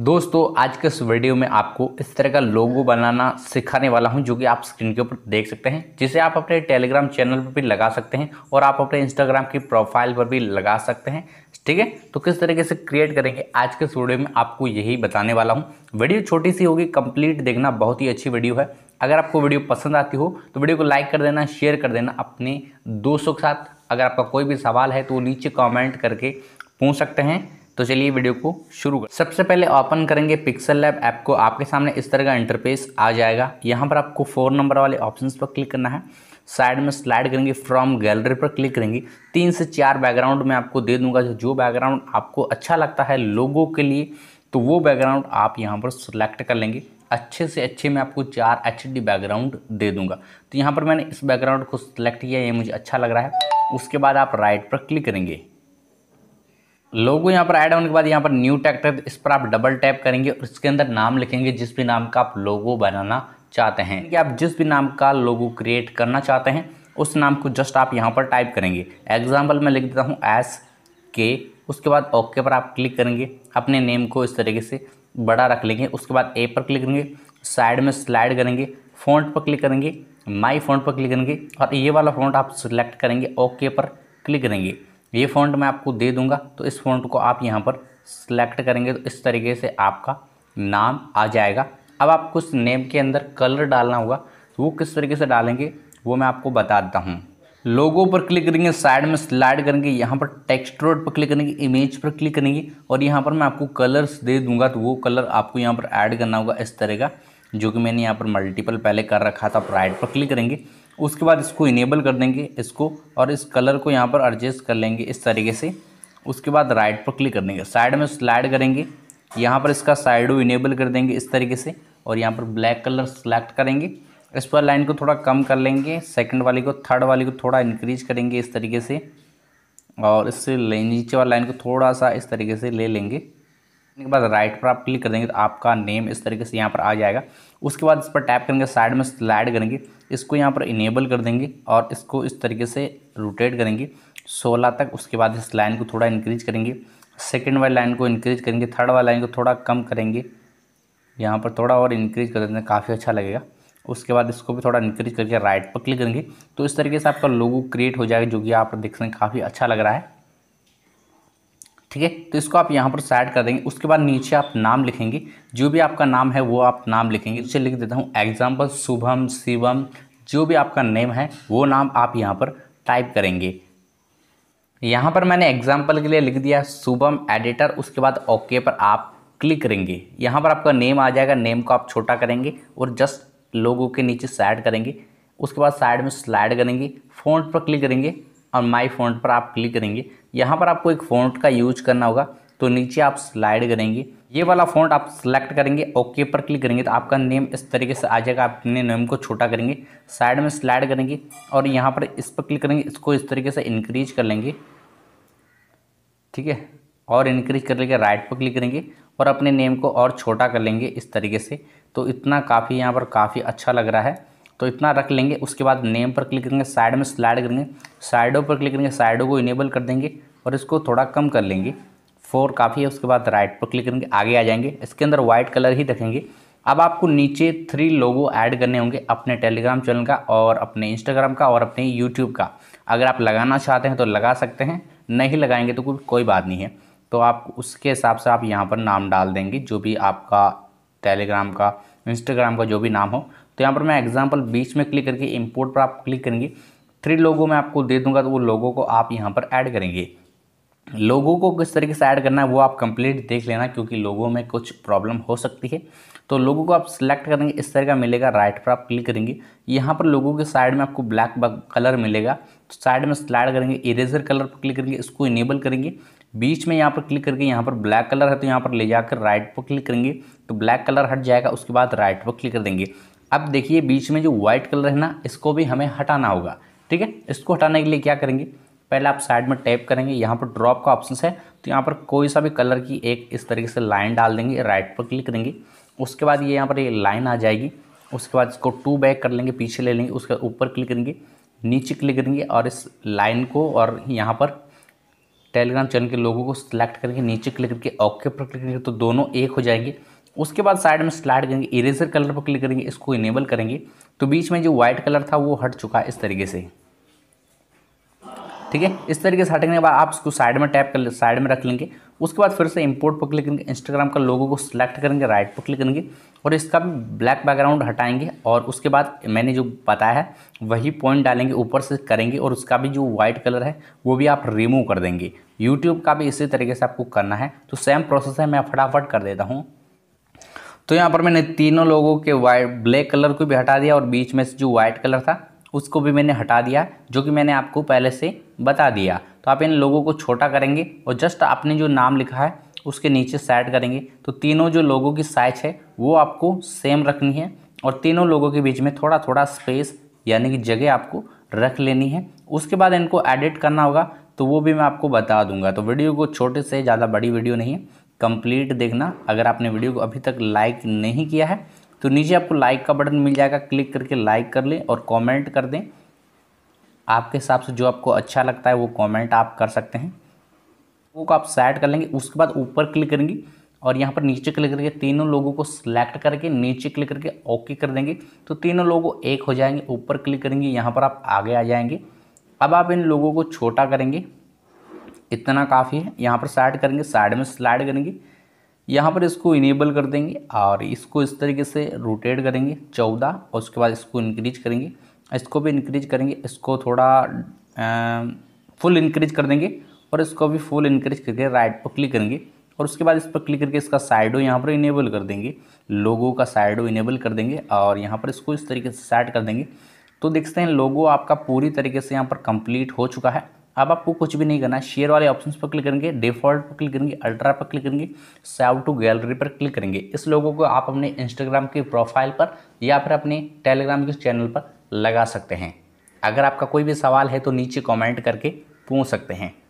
दोस्तों आज के इस वीडियो में आपको इस तरह का लोगो बनाना सिखाने वाला हूं जो कि आप स्क्रीन के ऊपर देख सकते हैं जिसे आप अपने टेलीग्राम चैनल पर भी लगा सकते हैं और आप अपने इंस्टाग्राम की प्रोफाइल पर भी लगा सकते हैं ठीक है तो किस तरीके से क्रिएट करेंगे आज के इस वीडियो में आपको यही बताने वाला हूँ वीडियो छोटी सी होगी कंप्लीट देखना बहुत ही अच्छी वीडियो है अगर आपको वीडियो पसंद आती हो तो वीडियो को लाइक कर देना शेयर कर देना अपने दोस्तों के साथ अगर आपका कोई भी सवाल है तो नीचे कॉमेंट करके पूछ सकते हैं तो चलिए वीडियो को शुरू कर सबसे पहले ओपन करेंगे पिक्सल लैब ऐप को आपके सामने इस तरह का इंटरफेस आ जाएगा यहाँ पर आपको फोर नंबर वाले ऑप्शन पर क्लिक करना है साइड में स्लाइड करेंगे फ्रॉम गैलरी पर क्लिक करेंगे तीन से चार बैकग्राउंड मैं आपको दे दूंगा जो जो बैकग्राउंड आपको अच्छा लगता है लोगों के लिए तो वो बैकग्राउंड आप यहाँ पर सिलेक्ट कर लेंगे अच्छे से अच्छे मैं आपको चार एच बैकग्राउंड दे दूंगा तो यहाँ पर मैंने इस बैकग्राउंड को सिलेक्ट किया ये मुझे अच्छा लग रहा है उसके बाद आप राइट पर क्लिक करेंगे लोगो यहाँ पर ऐड होने के बाद यहाँ पर न्यू ट्रैक्टर इस पर आप डबल टैप करेंगे और इसके अंदर नाम लिखेंगे जिस भी नाम का आप लोगो बनाना चाहते हैं कि आप जिस भी नाम का लोगो क्रिएट करना चाहते हैं उस नाम को जस्ट आप यहाँ पर टाइप करेंगे एग्जाम्पल मैं लिख देता हूँ एस के उसके बाद ओके पर आप क्लिक करेंगे अपने नेम को इस तरीके से बड़ा रख लेंगे उसके बाद ए पर क्लिक करेंगे साइड में स्लाइड करेंगे फ़ॉन्ट पर क्लिक करेंगे माई फ़ॉन्ट पर क्लिक करेंगे और ये वाला फ़ॉन्ट आप सिलेक्ट करेंगे ओके पर क्लिक करेंगे ये फ़ॉन्ट मैं आपको दे दूंगा तो इस फ़ॉन्ट को आप यहाँ पर सिलेक्ट करेंगे तो इस तरीके से आपका नाम आ जाएगा अब आपको उस नेम के अंदर कलर डालना होगा तो वो किस तरीके से डालेंगे वो मैं आपको बताता हूँ लोगो पर क्लिक करेंगे साइड में स्लाइड करेंगे यहाँ पर टेक्स्ट रोड पर क्लिक करेंगे इमेज पर क्लिक करेंगे और यहाँ पर मैं आपको कलर्स दे दूंगा तो वो कलर आपको यहाँ पर ऐड करना होगा इस तरह का जो कि मैंने यहाँ पर मल्टीपल पहले कर रखा था प्राइड पर क्लिक करेंगे उसके बाद इसको इनेबल कर देंगे इसको और इस कलर को यहाँ पर एडजस्ट कर लेंगे इस तरीके से उसके बाद राइट पर क्लिक कर देंगे साइड में स्लाइड करेंगे यहाँ पर इसका साइडो इनेबल कर देंगे इस तरीके से और यहाँ पर ब्लैक कलर सेलेक्ट करेंगे इस पर लाइन को थोड़ा कम कर लेंगे सेकंड वाली को थर्ड वाली को थोड़ा इंक्रीज करेंगे इस तरीके से और इससे नीचे वाली लाइन को थोड़ा सा इस तरीके से ले लेंगे करने के बाद राइट पर आप क्लिक कर देंगे तो आपका नेम इस तरीके से यहाँ पर आ जाएगा उसके बाद इस पर टैप करेंगे साइड में स्लाइड करेंगे इसको यहाँ पर इनेबल कर देंगे और इसको इस तरीके से रोटेट करेंगे सोलह तक उसके बाद इस लाइन को थोड़ा इंक्रीज करेंगे सेकेंड वाली लाइन को इंक्रीज करेंगे थर्ड वाली लाइन को थोड़ा कम करेंगे यहाँ पर थोड़ा और इंक्रीज कर देते हैं काफ़ी अच्छा लगेगा उसके बाद इसको भी थोड़ा इंक्रीज करके राइट पर क्लिक करेंगे तो इस तरीके से आपका लोगो क्रिएट हो जाएगा जो कि आप देख सकते हैं काफ़ी अच्छा लग रहा है ठीक है तो इसको आप यहाँ पर साइड कर देंगे उसके बाद नीचे आप नाम लिखेंगे जो भी आपका नाम है वो आप नाम लिखेंगे उसे लिख देता हूँ एग्जाम्पल शुभम शिवम जो भी आपका नेम है वो नाम आप यहाँ पर टाइप करेंगे यहाँ पर मैंने एग्जाम्पल के लिए लिख दिया शुभम एडिटर उसके बाद ओके पर आप क्लिक करेंगे यहाँ पर आपका नेम आ जाएगा नेम को आप छोटा करेंगे और जस्ट लोगों के नीचे साइड करेंगे उसके बाद साइड में स्लाइड करेंगे फ़ॉन्ट पर क्लिक करेंगे और माई फ़ॉन्ट पर आप क्लिक करेंगे यहाँ पर आपको एक फ़ॉन्ट का यूज करना होगा तो नीचे आप स्लाइड करेंगे ये वाला फ़ॉन्ट आप सेलेक्ट करेंगे ओके पर क्लिक करेंगे तो आपका नेम इस तरीके से आ जाएगा आप अपने नेम को छोटा करेंगे साइड में स्लाइड करेंगे और यहाँ पर इस पर क्लिक करेंगे इसको इस तरीके से इंक्रीज कर लेंगे ठीक है और इंक्रीज कर लेंगे राइट पर क्लिक करेंगे और अपने नेम को और छोटा कर लेंगे इस तरीके से तो इतना काफ़ी यहाँ पर काफ़ी अच्छा लग रहा है तो इतना रख लेंगे उसके बाद नेम पर क्लिक करेंगे साइड में स्लाइड करेंगे साइडों पर क्लिक करेंगे साइडों को इनेबल कर देंगे और इसको थोड़ा कम कर लेंगे फोर काफ़ी है उसके बाद राइट पर क्लिक करेंगे आगे आ जाएंगे इसके अंदर वाइट कलर ही रखेंगे अब आपको नीचे थ्री लोगो ऐड करने होंगे अपने टेलीग्राम चैनल का और अपने इंस्टाग्राम का और अपने यूट्यूब का अगर आप लगाना चाहते हैं तो लगा सकते हैं नहीं लगाएंगे तो कोई बात नहीं है तो आप उसके हिसाब से आप यहाँ पर नाम डाल देंगे जो भी आपका टेलीग्राम का इंस्टाग्राम का जो भी नाम हो तो यहाँ पर मैं एग्जाम्पल बीच में क्लिक करके इम्पोर्ट पर आप क्लिक करेंगे थ्री लोगों में आपको दे दूंगा तो वो लोगों को आप यहाँ पर ऐड करेंगे लोगों को किस तरीके से ऐड करना है वो आप कंप्लीट देख लेना क्योंकि लोगों में कुछ प्रॉब्लम हो सकती है तो लोगों को आप सिलेक्ट करेंगे इस तरह का मिलेगा राइट पर आप क्लिक करेंगे यहाँ पर लोगों के साइड में आपको ब्लैक कलर मिलेगा साइड में स्लाइड करेंगे इरेजर कलर पर क्लिक करेंगे इसको इनेबल करेंगे बीच में यहाँ पर क्लिक करके यहाँ पर ब्लैक कलर है तो यहाँ पर ले जाकर राइट पर क्लिक करेंगे तो ब्लैक कलर हट जाएगा उसके बाद राइट पर क्लिक कर देंगे अब देखिए बीच में जो व्हाइट कलर है ना इसको भी हमें हटाना होगा ठीक है इसको हटाने के लिए क्या करेंगे पहले आप साइड में टैप करेंगे यहाँ पर ड्रॉप का ऑप्शन है तो यहाँ पर कोई सा भी कलर की एक इस तरीके से लाइन डाल देंगे राइट पर क्लिक करेंगे उसके बाद ये यहाँ पर ये लाइन आ जाएगी उसके बाद इसको टू बैक कर लेंगे पीछे ले लेंगे उसके ऊपर क्लिक करेंगे नीचे क्लिक करेंगे और इस लाइन को और यहाँ पर टेलीग्राम चैनल के लोगों को सिलेक्ट करके नीचे क्लिक करके ओके पर क्लिक करेंगे तो दोनों एक हो जाएंगे उसके बाद साइड में स्लाइड करेंगे इरेजर कलर पर क्लिक करेंगे इसको इनेबल करेंगे तो बीच में जो व्हाइट कलर था वो हट चुका है इस तरीके से ठीक है इस तरीके से हटने के बाद आप इसको साइड में टैप कर साइड में रख लेंगे उसके बाद फिर से इम्पोर्ट पर क्लिक करेंगे इंस्टाग्राम का लोगों को सिलेक्ट करेंगे राइट पर क्लिक करेंगे और इसका भी ब्लैक बैकग्राउंड हटाएंगे और उसके बाद मैंने जो बताया है वही पॉइंट डालेंगे ऊपर से करेंगे और उसका भी जो वाइट कलर है वो भी आप रिमूव कर देंगे यूट्यूब का भी इसी तरीके से आपको करना है तो सेम प्रोसेस है मैं फटाफट कर देता हूँ तो यहाँ पर मैंने तीनों लोगों के वाइट ब्लैक कलर को भी हटा दिया और बीच में से जो वाइट कलर था उसको भी मैंने हटा दिया जो कि मैंने आपको पहले से बता दिया तो आप इन लोगों को छोटा करेंगे और जस्ट आपने जो नाम लिखा है उसके नीचे सेट करेंगे तो तीनों जो लोगों की साइज है वो आपको सेम रखनी है और तीनों लोगों के बीच में थोड़ा थोड़ा स्पेस यानी कि जगह आपको रख लेनी है उसके बाद इनको एडिट करना होगा तो वो भी मैं आपको बता दूंगा तो वीडियो को छोटे से ज़्यादा बड़ी वीडियो नहीं है कंप्लीट देखना अगर आपने वीडियो को अभी तक लाइक नहीं किया है तो नीचे आपको लाइक का बटन मिल जाएगा क्लिक करके लाइक कर लें और कमेंट कर दें आपके हिसाब से जो आपको अच्छा लगता है वो कमेंट आप कर सकते हैं वो को आप सेट कर लेंगे उसके बाद ऊपर क्लिक करेंगे और यहाँ पर नीचे क्लिक करके तीनों लोगों को सिलेक्ट करके नीचे क्लिक करके ओके कर देंगे तो तीनों लोगों एक हो जाएंगे ऊपर क्लिक करेंगे यहाँ पर आप आगे आ जाएंगे अब आप इन लोगों को छोटा करेंगे इतना काफ़ी है यहाँ पर साइड करेंगे साइड में स्लाइड करेंगे यहाँ पर इसको इनेबल कर देंगे और इसको इस तरीके से रोटेट करेंगे चौदह और उसके बाद इसको इंक्रीज करेंगे इसको भी इंक्रीज करेंगे इसको थोड़ा आ, फुल इंक्रीज कर देंगे और इसको भी फुल इंक्रीज करके राइट पर क्लिक करेंगे और उसके बाद इस पर क्लिक करके इसका साइडो यहाँ पर इनेबल कर देंगे लोगो का साइडो इनेबल कर देंगे और यहाँ पर इसको इस तरीके से सेट कर देंगे तो देखते हैं लोगो आपका पूरी तरीके से यहाँ पर कंप्लीट हो चुका है अब आपको कुछ भी नहीं करना है शेयर वाले ऑप्शन पर क्लिक करेंगे डिफॉल्ट पर क्लिक करेंगे अल्ट्रा पर क्लिक करेंगे सेव टू गैलरी पर क्लिक करेंगे इस लोगों को आप अपने इंस्टाग्राम के प्रोफाइल पर या फिर अपने टेलीग्राम के चैनल पर लगा सकते हैं अगर आपका कोई भी सवाल है तो नीचे कॉमेंट करके पूछ सकते हैं